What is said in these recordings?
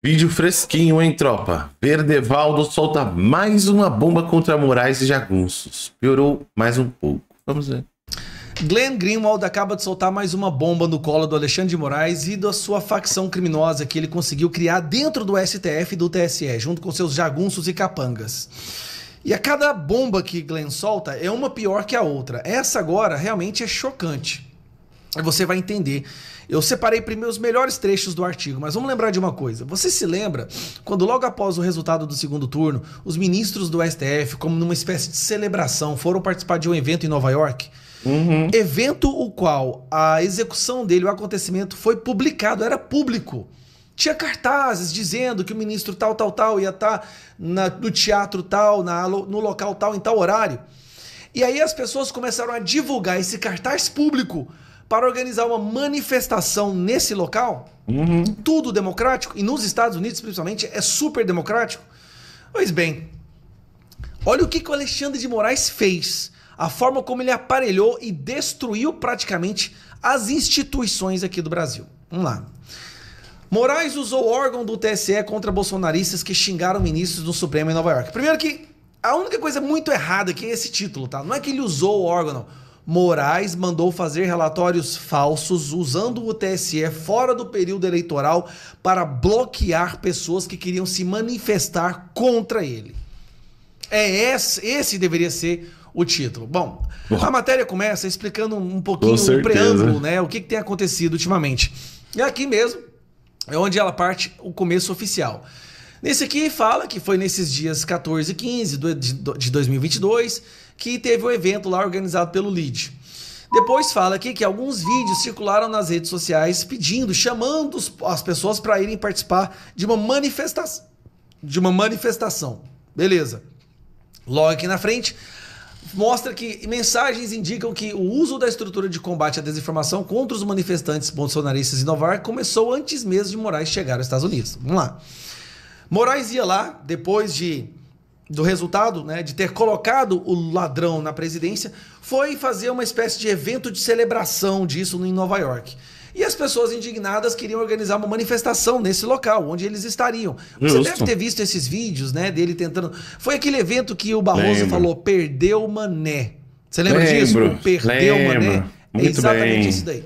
Vídeo fresquinho, hein, tropa? Verdevaldo solta mais uma bomba contra Moraes e jagunços. Piorou mais um pouco. Vamos ver. Glenn Greenwald acaba de soltar mais uma bomba no colo do Alexandre de Moraes e da sua facção criminosa que ele conseguiu criar dentro do STF e do TSE, junto com seus jagunços e capangas. E a cada bomba que Glenn solta é uma pior que a outra. Essa agora realmente é chocante você vai entender. Eu separei primeiro os melhores trechos do artigo, mas vamos lembrar de uma coisa. Você se lembra quando, logo após o resultado do segundo turno, os ministros do STF, como numa espécie de celebração, foram participar de um evento em Nova York? Uhum. Evento o qual a execução dele, o acontecimento, foi publicado, era público. Tinha cartazes dizendo que o ministro tal, tal, tal ia estar tá no teatro tal, na, no local tal, em tal horário. E aí as pessoas começaram a divulgar esse cartaz público para organizar uma manifestação nesse local, uhum. tudo democrático, e nos Estados Unidos, principalmente, é super democrático. Pois bem, olha o que, que o Alexandre de Moraes fez, a forma como ele aparelhou e destruiu praticamente as instituições aqui do Brasil. Vamos lá. Moraes usou o órgão do TSE contra bolsonaristas que xingaram ministros do Supremo em Nova York. Primeiro que a única coisa muito errada aqui é esse título, tá? Não é que ele usou o órgão, não. Moraes mandou fazer relatórios falsos usando o TSE fora do período eleitoral para bloquear pessoas que queriam se manifestar contra ele. É esse, esse deveria ser o título. Bom, a matéria começa explicando um pouquinho o preâmbulo, né? O que, que tem acontecido ultimamente. E aqui mesmo é onde ela parte o começo oficial. Nesse aqui fala que foi nesses dias 14 e 15 de 2022 que teve o um evento lá organizado pelo LEAD. Depois fala aqui que alguns vídeos circularam nas redes sociais pedindo, chamando as pessoas para irem participar de uma manifestação. De uma manifestação. Beleza. Logo aqui na frente, mostra que mensagens indicam que o uso da estrutura de combate à desinformação contra os manifestantes bolsonaristas em Nova começou antes mesmo de Moraes chegar aos Estados Unidos. Vamos lá. Moraes ia lá, depois de do resultado, né, de ter colocado o ladrão na presidência, foi fazer uma espécie de evento de celebração disso em Nova York. E as pessoas indignadas queriam organizar uma manifestação nesse local, onde eles estariam. Justo. Você deve ter visto esses vídeos, né, dele tentando. Foi aquele evento que o Barroso lembro. falou: perdeu mané. Você lembra lembro, disso? Perdeu lembro. mané. Muito é exatamente bem. isso daí.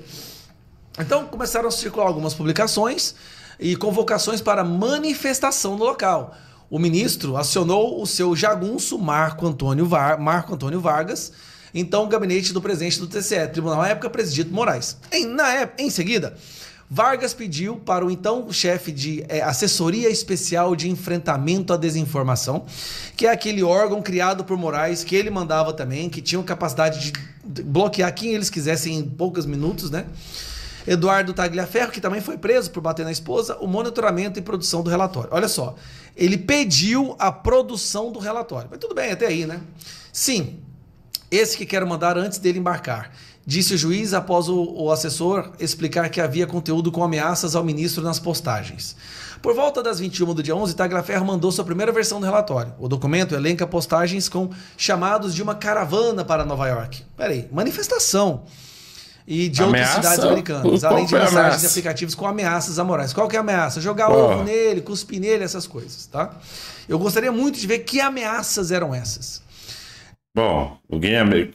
Então começaram a circular algumas publicações e convocações para manifestação no local o ministro acionou o seu jagunço Marco Antônio, Var, Marco Antônio Vargas, então gabinete do presidente do TCE, tribunal à época, presidido Moraes. Em, na época, em seguida, Vargas pediu para o então chefe de é, assessoria especial de enfrentamento à desinformação, que é aquele órgão criado por Moraes, que ele mandava também, que tinha capacidade de bloquear quem eles quisessem em poucos minutos, né? Eduardo Tagliaferro, que também foi preso por bater na esposa, o monitoramento e produção do relatório. Olha só, ele pediu a produção do relatório. Mas tudo bem, até aí, né? Sim, esse que quero mandar antes dele embarcar. Disse o juiz após o, o, assessor explicar que havia conteúdo com ameaças ao ministro nas postagens. Por volta das 21 do dia 11, Tagliaferro mandou sua primeira versão do relatório. O documento elenca postagens com chamados de uma caravana para Nova York. Peraí, manifestação e de ameaça, outras cidades americanas, além de mensagens é ameaça. aplicativos com ameaças morais. Qual que é a ameaça? Jogar Porra. ovo nele, cuspir nele, essas coisas, tá? Eu gostaria muito de ver que ameaças eram essas. Bom, alguém é meio...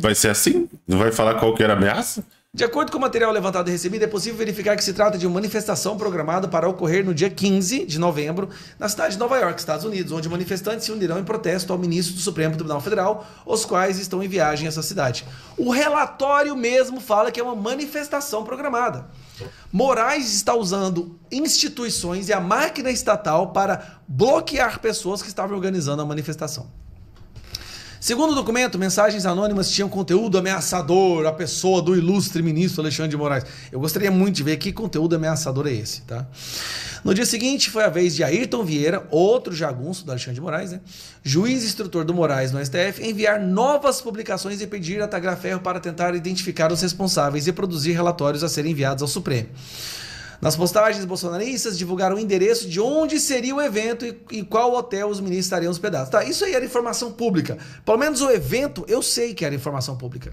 vai ser assim? Não vai falar qual que era a ameaça? De acordo com o material levantado e recebido, é possível verificar que se trata de uma manifestação programada para ocorrer no dia 15 de novembro na cidade de Nova York, Estados Unidos, onde manifestantes se unirão em protesto ao ministro do Supremo Tribunal Federal, os quais estão em viagem a essa cidade. O relatório mesmo fala que é uma manifestação programada. Moraes está usando instituições e a máquina estatal para bloquear pessoas que estavam organizando a manifestação. Segundo o documento, mensagens anônimas tinham conteúdo ameaçador à pessoa do ilustre ministro Alexandre de Moraes. Eu gostaria muito de ver que conteúdo ameaçador é esse, tá? No dia seguinte foi a vez de Ayrton Vieira, outro jagunço do Alexandre de Moraes, né? Juiz instrutor do Moraes no STF, enviar novas publicações e pedir a Tagraferro para tentar identificar os responsáveis e produzir relatórios a serem enviados ao Supremo. Nas postagens, bolsonaristas divulgaram o endereço de onde seria o evento e, e qual hotel os ministros estariam hospedados. Tá, isso aí era informação pública. Pelo menos o evento, eu sei que era informação pública.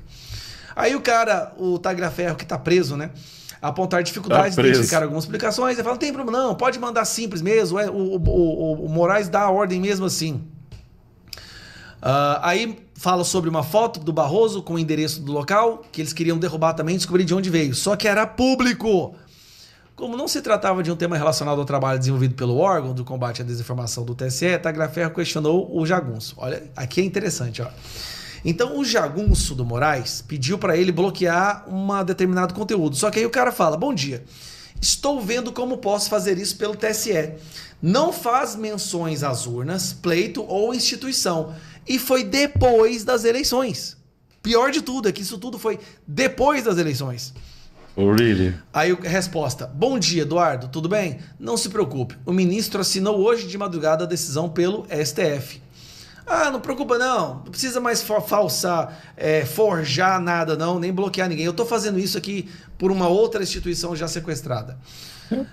Aí o cara, o Tagra Ferro, que tá preso, né? apontar dificuldades, tá identificar algumas explicações. Ele fala: não tem problema, não, pode mandar simples mesmo. É, o, o, o, o Moraes dá a ordem mesmo assim. Uh, aí fala sobre uma foto do Barroso com o endereço do local, que eles queriam derrubar também descobrir de onde veio. Só que era público. Como não se tratava de um tema relacionado ao trabalho desenvolvido pelo órgão do combate à desinformação do TSE, Tagraferro questionou o jagunço. Olha, aqui é interessante, ó. Então o jagunço do Moraes pediu para ele bloquear um determinado conteúdo. Só que aí o cara fala: "Bom dia. Estou vendo como posso fazer isso pelo TSE. Não faz menções às urnas, pleito ou instituição. E foi depois das eleições. Pior de tudo é que isso tudo foi depois das eleições. Oh, really? Aí resposta: Bom dia, Eduardo, tudo bem? Não se preocupe, o ministro assinou hoje de madrugada a decisão pelo STF. Ah, não preocupa não, não precisa mais falsar, é, forjar nada não, nem bloquear ninguém. Eu estou fazendo isso aqui por uma outra instituição já sequestrada. Hum.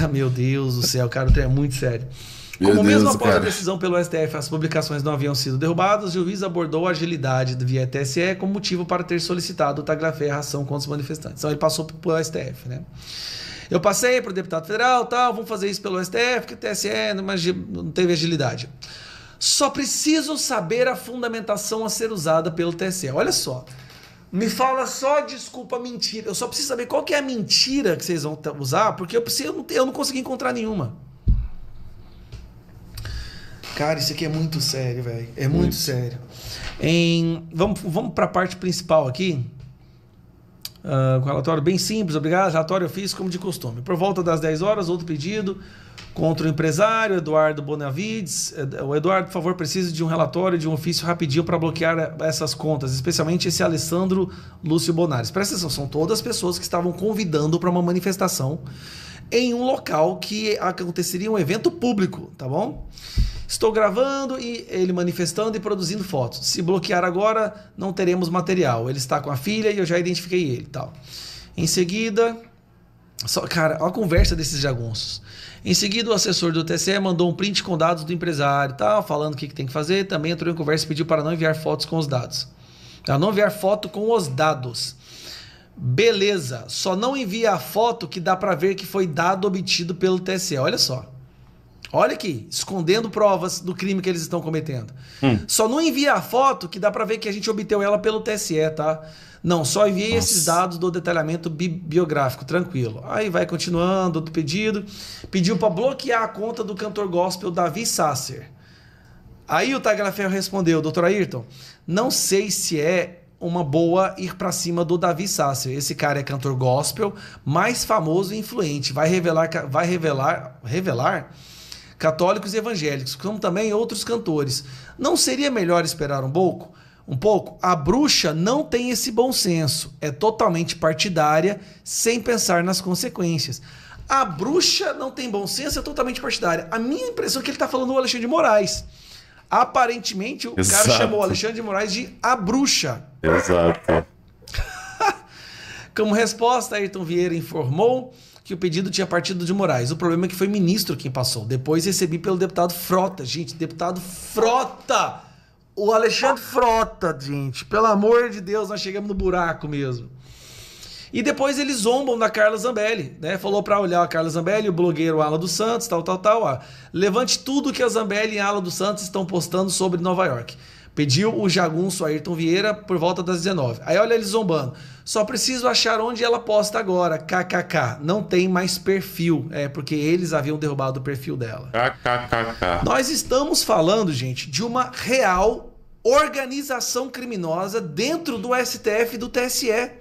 Ah, meu Deus do céu, cara, é muito sério. Como mesmo após cara. a decisão pelo STF, as publicações não haviam sido derrubadas, o juiz abordou a agilidade via TSE como motivo para ter solicitado o tagrafé a ração contra os manifestantes. Então ele passou pelo STF, né? Eu passei para o deputado federal, tal, vamos fazer isso pelo STF, que o TSE não, é não teve agilidade. Só preciso saber a fundamentação a ser usada pelo TSE. Olha só. Me fala só desculpa mentira. Eu só preciso saber qual que é a mentira que vocês vão usar, porque eu, preciso, eu, não, eu não consegui encontrar nenhuma. Cara, isso aqui é muito sério, velho. É muito, muito, sério. Em, vamos vamos para a parte principal aqui. Uh, com relatório bem simples, obrigado. Relatório eu fiz como de costume. Por volta das 10 horas, outro pedido contra o empresário Eduardo Bonavides. O Eduardo, por favor, precisa de um relatório, de um ofício rapidinho para bloquear eh, essas contas, especialmente esse Alessandro Lúcio Bonares. Presta atenção, são todas pessoas que estavam convidando para uma manifestação em um local que aconteceria um evento público, tá bom? Estou gravando e ele manifestando e produzindo fotos. Se bloquear agora, não teremos material. Ele está com a filha e eu já identifiquei ele, tal. Em seguida, só, cara, olha a conversa desses jagunços. Em seguida, o assessor do TSE mandou um print com dados do empresário, tal, falando o que, que tem que fazer. Também entrou em conversa e pediu para não enviar fotos com os dados. Para não enviar foto com os dados. Beleza, só não envia a foto que dá para ver que foi dado obtido pelo TSE. Olha só. Olha aqui, escondendo provas do crime que eles estão cometendo. Hum. Só não envia a foto que dá para ver que a gente obteve ela pelo TSE, tá? Não, só enviei Nossa. esses dados do detalhamento bi biográfico, tranquilo. Aí vai continuando, outro pedido. Pediu para bloquear a conta do cantor gospel Davi Sasser. Aí o Tiger respondeu, doutor Ayrton, não sei se é uma boa ir para cima do Davi Sasser. Esse cara é cantor gospel, mais famoso e influente. Vai revelar, vai revelar, revelar católicos e evangélicos, como também outros cantores. Não seria melhor esperar um pouco? Um pouco? A bruxa não tem esse bom senso, é totalmente partidária, sem pensar nas consequências. A bruxa não tem bom senso, é totalmente partidária. A minha impressão é que ele está falando do Alexandre de Moraes. Aparentemente, o Exato. cara chamou o Alexandre de Moraes de a bruxa. Exato. Como resposta, Ayrton Vieira informou que o pedido tinha partido de Moraes. O problema é que foi ministro quem passou. Depois recebi pelo deputado Frota. Gente, deputado Frota! O Alexandre Frota, gente. Pelo amor de Deus, nós chegamos no buraco mesmo. E depois eles zombam da Carla Zambelli, né? Falou para olhar a Carla Zambelli, o blogueiro Ala dos Santos, tal, tal, tal. Ó. Levante tudo que a Zambelli e a Ala dos Santos estão postando sobre Nova York. Pediu o jagunço Ayrton Vieira por volta das 19. Aí olha ele zombando. Só preciso achar onde ela posta agora. KKK. Não tem mais perfil. É, porque eles haviam derrubado o perfil dela. KKK. Nós estamos falando, gente, de uma real organização criminosa dentro do STF e do TSE.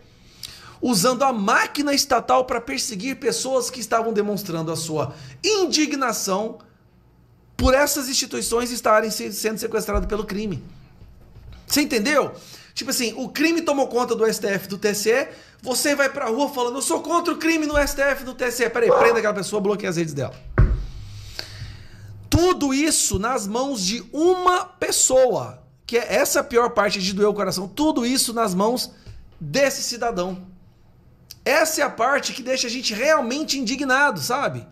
Usando a máquina estatal para perseguir pessoas que estavam demonstrando a sua indignação por essas instituições estarem sendo sequestradas pelo crime. Você entendeu? Tipo assim, o crime tomou conta do STF, do TSE, você vai pra rua falando, eu sou contra o crime no STF, no TSE. Peraí, prenda aquela pessoa, bloqueia as redes dela. Tudo isso nas mãos de uma pessoa, que é essa pior parte de doer o coração, tudo isso nas mãos desse cidadão. Essa é a parte que deixa a gente realmente indignado, sabe?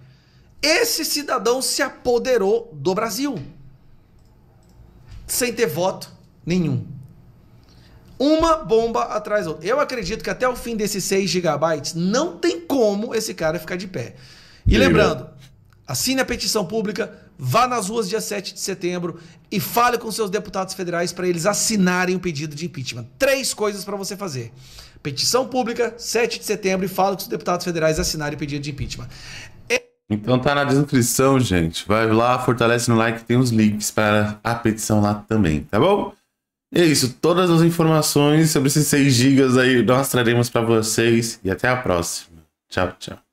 Esse cidadão se apoderou do Brasil. Sem ter voto, Nenhum. Uma bomba atrás da outra. Eu acredito que até o fim desses 6 gigabytes não tem como esse cara ficar de pé. E lembrando, assine a petição pública, vá nas ruas dia 7 de setembro e fale com seus deputados federais para eles assinarem o pedido de impeachment. Três coisas para você fazer. Petição pública, 7 de setembro, e fale com os deputados federais assinarem o pedido de impeachment. Então tá na descrição, gente. Vai lá, fortalece no like, tem os links para a petição lá também, tá bom? E é isso, todas as informações sobre esses 6 GB aí nós traremos para vocês e até a próxima. Tchau, tchau.